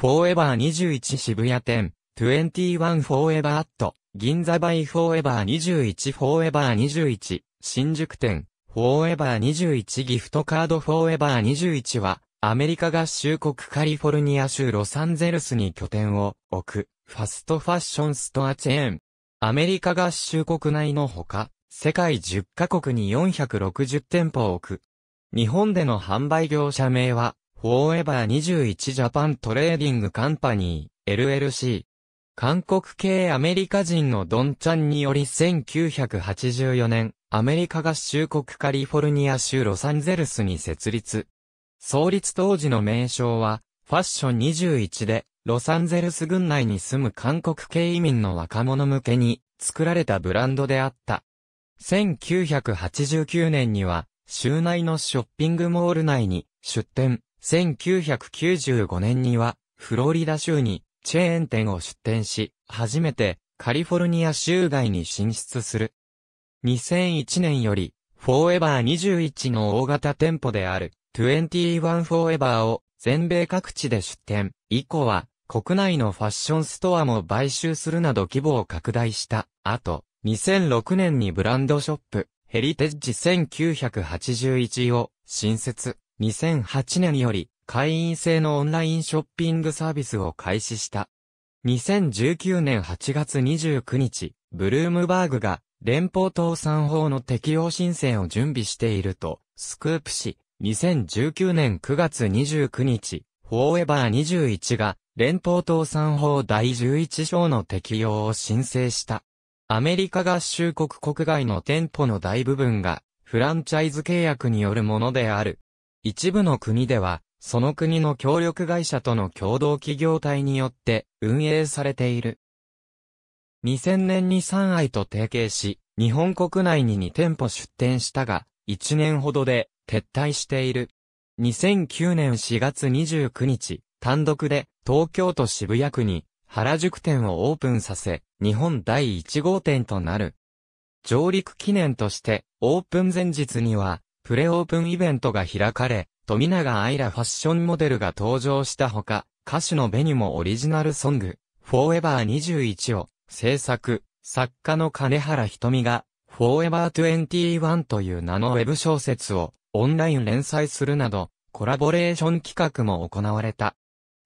フォーエバー21渋谷店、21フォーエバーアット、銀座バイフォーエバー21フォーエバー21、新宿店、フォーエバー21ギフトカードフォーエバー21は、アメリカ合衆国カリフォルニア州ロサンゼルスに拠点を置く、ファストファッションストアチェーン。アメリカ合衆国内のほか、世界10カ国に460店舗を置く。日本での販売業者名は、フォーエバー21ジャパントレーディングカンパニー、LLC。韓国系アメリカ人のドンチャンにより1984年、アメリカ合衆国カリフォルニア州ロサンゼルスに設立。創立当時の名称は、ファッション21で、ロサンゼルス郡内に住む韓国系移民の若者向けに作られたブランドであった。1989年には、州内のショッピングモール内に出店。1995年には、フロリダ州にチェーン店を出店し、初めてカリフォルニア州外に進出する。2001年より、フォーエバー21の大型店舗である、21フォーエバーを全米各地で出店。以降は、国内のファッションストアも買収するなど規模を拡大した。後、2006年にブランドショップ、ヘリテッジ1981を新設。2008年より会員制のオンラインショッピングサービスを開始した。2019年8月29日、ブルームバーグが連邦倒産法の適用申請を準備していると、スクープし、2019年9月29日、フォーエバー21が連邦倒産法第11章の適用を申請した。アメリカ合衆国国外の店舗の大部分がフランチャイズ契約によるものである一部の国では、その国の協力会社との共同企業体によって運営されている。2000年に三愛と提携し、日本国内に2店舗出店したが、1年ほどで撤退している。2009年4月29日、単独で東京都渋谷区に原宿店をオープンさせ、日本第1号店となる。上陸記念として、オープン前日には、プレオープンイベントが開かれ、富永愛らファッションモデルが登場したほか、歌手のベニもオリジナルソング、フォーエバー21を制作、作家の金原瞳が、フォーエバー21という名のウェブ小説をオンライン連載するなど、コラボレーション企画も行われた。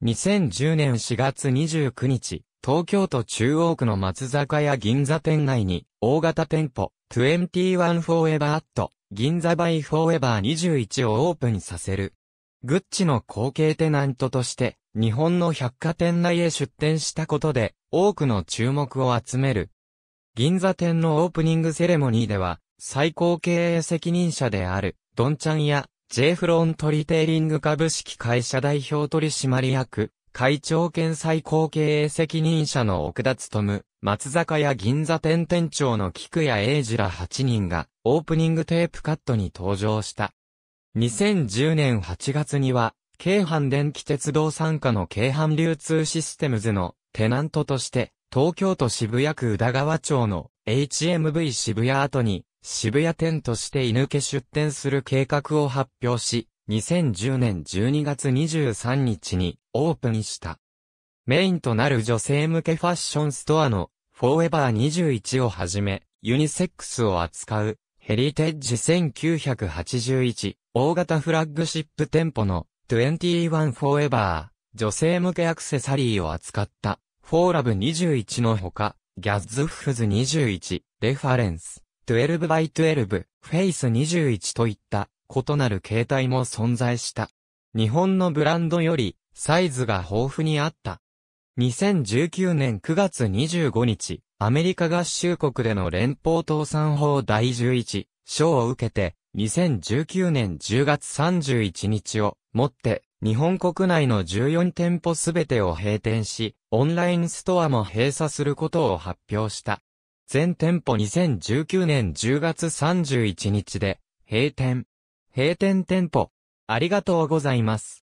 2010年4月29日、東京都中央区の松坂屋銀座店内に、大型店舗、21フォーエバーと銀座バイフォーエバー21をオープンさせる。グッチの後継テナントとして、日本の百貨店内へ出店したことで、多くの注目を集める。銀座店のオープニングセレモニーでは、最高経営責任者である、ドンちゃんや、J フロントリテイリング株式会社代表取締役、会長兼最高経営責任者の奥田務、松坂屋銀座店店長の菊谷英二ら8人が、オープニングテープカットに登場した。2010年8月には、京阪電気鉄道参加の京阪流通システムズのテナントとして、東京都渋谷区宇田川町の HMV 渋谷跡に渋谷店として犬け出店する計画を発表し、2010年12月23日にオープンした。メインとなる女性向けファッションストアのフォーエバー21をはじめ、ユニセックスを扱うヘリテッジ1981大型フラッグシップ店舗の21フォーエバー女性向けアクセサリーを扱ったフォーラブ21のほか、ギャッズフズ21、レファレンス、12x12、フェイス21といった異なる形態も存在した。日本のブランドよりサイズが豊富にあった。2019年9月25日、アメリカ合衆国での連邦倒産法第11章を受けて、2019年10月31日をもって、日本国内の14店舗すべてを閉店し、オンラインストアも閉鎖することを発表した。全店舗2019年10月31日で、閉店。閉店店舗。ありがとうございます。